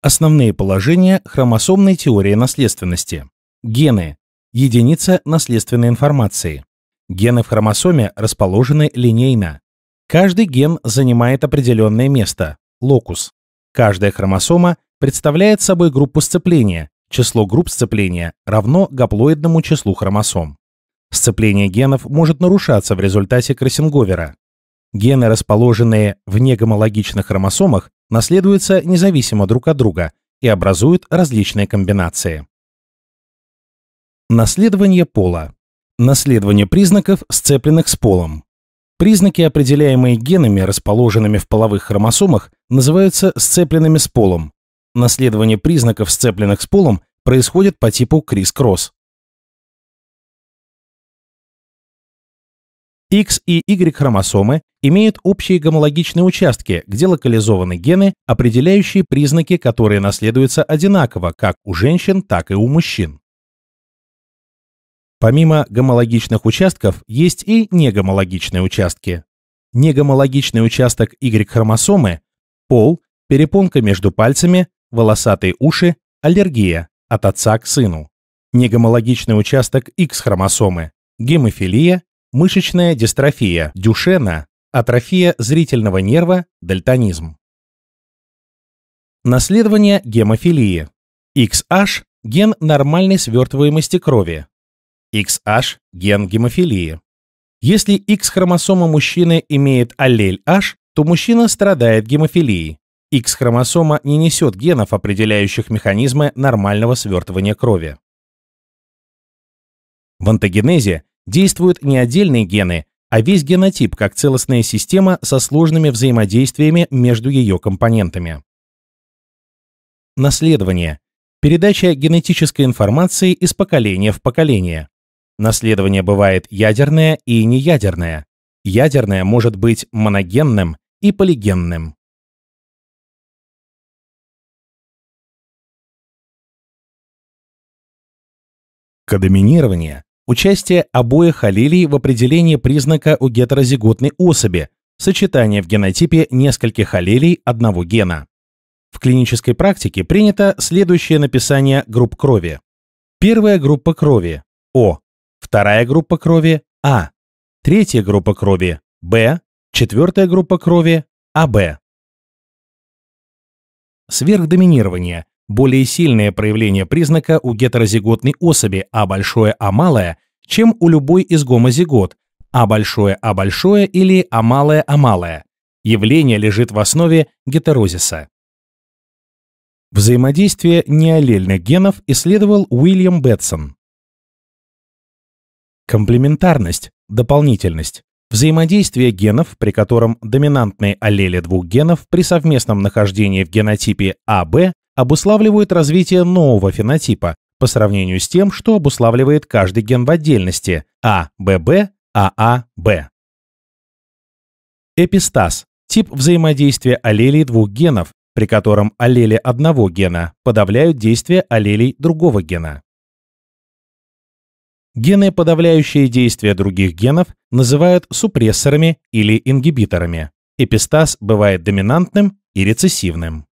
Основные положения хромосомной теории наследственности. Гены – единица наследственной информации. Гены в хромосоме расположены линейно. Каждый ген занимает определенное место – локус. Каждая хромосома представляет собой группу сцепления, Число групп сцепления равно гаплоидному числу хромосом. Сцепление генов может нарушаться в результате кроссинговера. Гены, расположенные в негомологичных хромосомах, наследуются независимо друг от друга и образуют различные комбинации. Наследование пола. Наследование признаков, сцепленных с полом. Признаки, определяемые генами, расположенными в половых хромосомах, называются сцепленными с полом, Наследование признаков, сцепленных с полом, происходит по типу крис-кросс. X и Y-хромосомы имеют общие гомологичные участки, где локализованы гены, определяющие признаки, которые наследуются одинаково как у женщин, так и у мужчин. Помимо гомологичных участков, есть и негомологичные участки. Негомологичный участок Y-хромосомы – пол, перепонка между пальцами, волосатые уши, аллергия от отца к сыну, негомологичный участок X-хромосомы, гемофилия, мышечная дистрофия Дюшена, атрофия зрительного нерва, дальтонизм. Наследование гемофилии. XH – ген нормальной свертываемости крови. XH – ген гемофилии. Если X-хромосома мужчины имеет аллель H, то мужчина страдает гемофилией. X-хромосома не несет генов, определяющих механизмы нормального свертывания крови. В онтогенезе действуют не отдельные гены, а весь генотип как целостная система со сложными взаимодействиями между ее компонентами. Наследование. Передача генетической информации из поколения в поколение. Наследование бывает ядерное и неядерное. Ядерное может быть моногенным и полигенным. Кодоминирование – участие обоих аллелей в определении признака у гетерозиготной особи, сочетание в генотипе нескольких аллелей одного гена. В клинической практике принято следующее написание групп крови. Первая группа крови – О, вторая группа крови – А, третья группа крови – Б, четвертая группа крови – АБ. Сверхдоминирование более сильное проявление признака у гетерозиготной особи А большое А малое, чем у любой из гомозигот А большое А большое или А малое А малое. Явление лежит в основе гетерозиса. Взаимодействие неаллельных генов исследовал Уильям Бетсон. Комплементарность, дополнительность. Взаимодействие генов, при котором доминантные аллели двух генов при совместном нахождении в генотипе АБ обуславливают развитие нового фенотипа по сравнению с тем, что обуславливает каждый ген в отдельности А, ББ, АА, Б. Эпистаз – тип взаимодействия аллелей двух генов, при котором аллели одного гена подавляют действие аллелей другого гена. Гены, подавляющие действие других генов, называют супрессорами или ингибиторами. Эпистаз бывает доминантным и рецессивным.